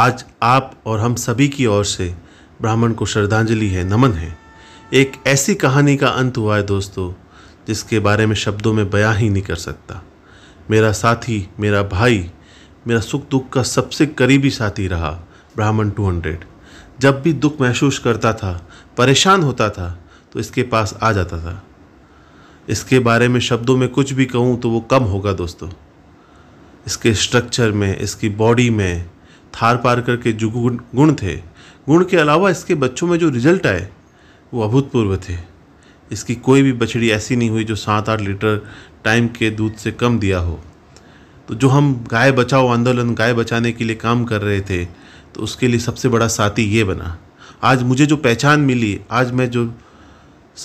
आज आप और हम सभी की ओर से ब्राह्मण को श्रद्धांजलि है नमन है एक ऐसी कहानी का अंत हुआ है दोस्तों जिसके बारे में शब्दों में बयां ही नहीं कर सकता मेरा साथी मेरा भाई मेरा सुख दुख का सबसे करीबी साथी रहा ब्राह्मण 200 जब भी दुख महसूस करता था परेशान होता था तो इसके पास आ जाता था इसके बारे में शब्दों में कुछ भी कहूँ तो वो कम होगा दोस्तों इसके स्ट्रक्चर में इसकी बॉडी में थार पारकर के जो गुण थे गुण के अलावा इसके बच्चों में जो रिजल्ट आए वो अभूतपूर्व थे इसकी कोई भी बछड़ी ऐसी नहीं हुई जो सात आठ लीटर टाइम के दूध से कम दिया हो तो जो हम गाय बचाओ आंदोलन गाय बचाने के लिए काम कर रहे थे तो उसके लिए सबसे बड़ा साथी ये बना आज मुझे जो पहचान मिली आज मैं जो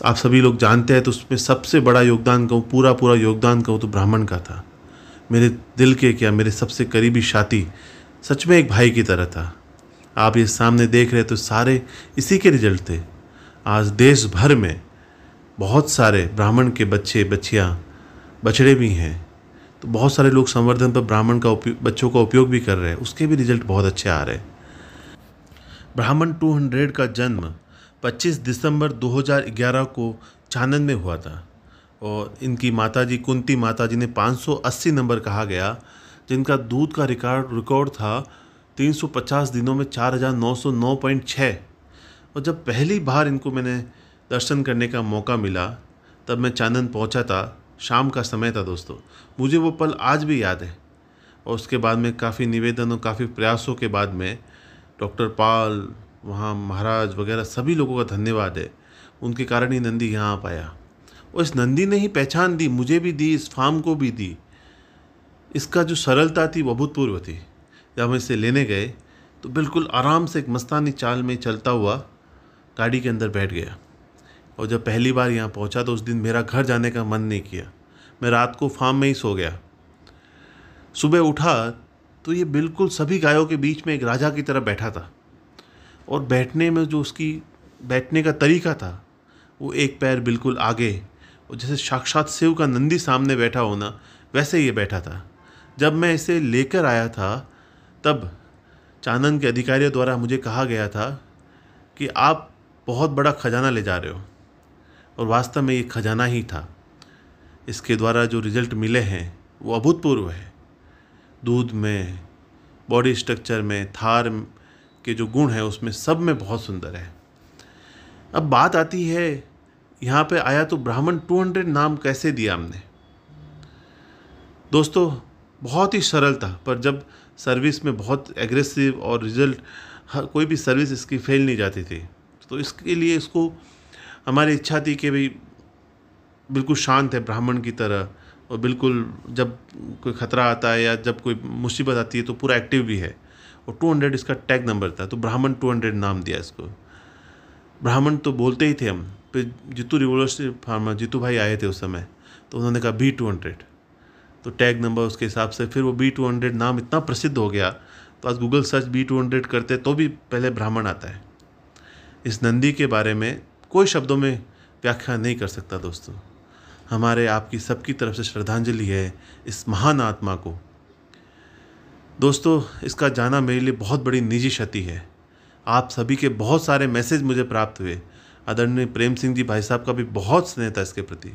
आप सभी लोग जानते हैं तो उसमें सबसे बड़ा योगदान कहूँ पूरा पूरा योगदान कहूँ तो ब्राह्मण का था मेरे दिल के क्या मेरे सबसे करीबी साथी सच में एक भाई की तरह था आप ये सामने देख रहे तो सारे इसी के रिजल्ट थे आज देश भर में बहुत सारे ब्राह्मण के बच्चे बच्चियाँ बछड़े भी हैं तो बहुत सारे लोग संवर्धन पर ब्राह्मण का उपयोग बच्चों का उपयोग भी कर रहे हैं उसके भी रिजल्ट बहुत अच्छे आ रहे हैं ब्राह्मण 200 का जन्म 25 दिसंबर 2011 को चानन में हुआ था और इनकी माताजी कुंती माताजी ने 580 नंबर कहा गया जिनका दूध का रिकॉर्ड रिकॉर्ड था 350 दिनों में 4909.6 और जब पहली बार इनको मैंने दर्शन करने का मौका मिला तब मैं चांदन पहुंचा था शाम का समय था दोस्तों मुझे वो पल आज भी याद है और उसके बाद में काफ़ी निवेदन और काफ़ी प्रयासों के बाद में डॉक्टर पाल वहाँ महाराज वगैरह सभी लोगों का धन्यवाद है उनके कारण ही नंदी यहाँ आ पाया और इस नंदी ने ही पहचान दी मुझे भी दी इस फार्म को भी दी इसका जो सरलता थी वो अभूतपूर्व थी जब हम इसे लेने गए तो बिल्कुल आराम से एक मस्तानी चाल में चलता हुआ गाड़ी के अंदर बैठ गया और जब पहली बार यहाँ पहुँचा तो उस दिन मेरा घर जाने का मन नहीं किया मैं रात को फार्म में ही सो गया सुबह उठा तो ये बिल्कुल सभी गायों के बीच में एक राजा की तरह बैठा था और बैठने में जो उसकी बैठने का तरीका था वो एक पैर बिल्कुल आगे और जैसे साक्षात शिव का नंदी सामने बैठा होना वैसे ये बैठा था जब मैं इसे लेकर आया था तब चांदन के अधिकारियों द्वारा मुझे कहा गया था कि आप बहुत बड़ा ख़जाना ले जा रहे हो और वास्तव में ये ख़जाना ही था इसके द्वारा जो रिज़ल्ट मिले हैं वो अभूतपूर्व है दूध में बॉडी स्ट्रक्चर में थार के जो गुण हैं उसमें सब में बहुत सुंदर है अब बात आती है यहाँ पे आया तो ब्राह्मण 200 नाम कैसे दिया हमने दोस्तों बहुत ही सरल था पर जब सर्विस में बहुत एग्रेसिव और रिजल्ट कोई भी सर्विस इसकी फेल नहीं जाती थी तो इसके लिए इसको हमारी इच्छा थी कि भाई बिल्कुल शांत है ब्राह्मण की तरह और बिल्कुल जब कोई ख़तरा आता है या जब कोई मुसीबत आती है तो पूरा एक्टिव भी है और 200 इसका टैग नंबर था तो ब्राह्मण 200 नाम दिया इसको ब्राह्मण तो बोलते ही थे हम फिर जीतू रिवोल्यूशन फार्मर जीतू भाई आए थे उस समय तो उन्होंने कहा बी टू हंड्रेड तो टैग नंबर उसके हिसाब से फिर वो बी टू हंड्रेड नाम इतना प्रसिद्ध हो गया तो आज Google search B two hundred करते तो भी पहले ब्राह्मण आता है इस नंदी के बारे में कोई शब्दों में व्याख्या नहीं कर सकता दोस्तों हमारे आपकी सबकी तरफ से श्रद्धांजलि है इस महान आत्मा को दोस्तों इसका जाना मेरे लिए बहुत बड़ी निजी क्षति है आप सभी के बहुत सारे मैसेज मुझे प्राप्त हुए आदरणीय प्रेम सिंह जी भाई साहब का भी बहुत स्नेह था इसके प्रति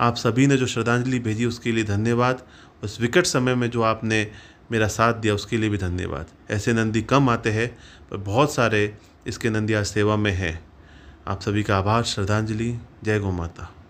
आप सभी ने जो श्रद्धांजलि भेजी उसके लिए धन्यवाद उस विकट समय में जो आपने मेरा साथ दिया उसके लिए भी धन्यवाद ऐसे नंदी कम आते हैं पर बहुत सारे इसके नंदी आज सेवा में हैं आप सभी का आभार श्रद्धांजलि जय गौ माता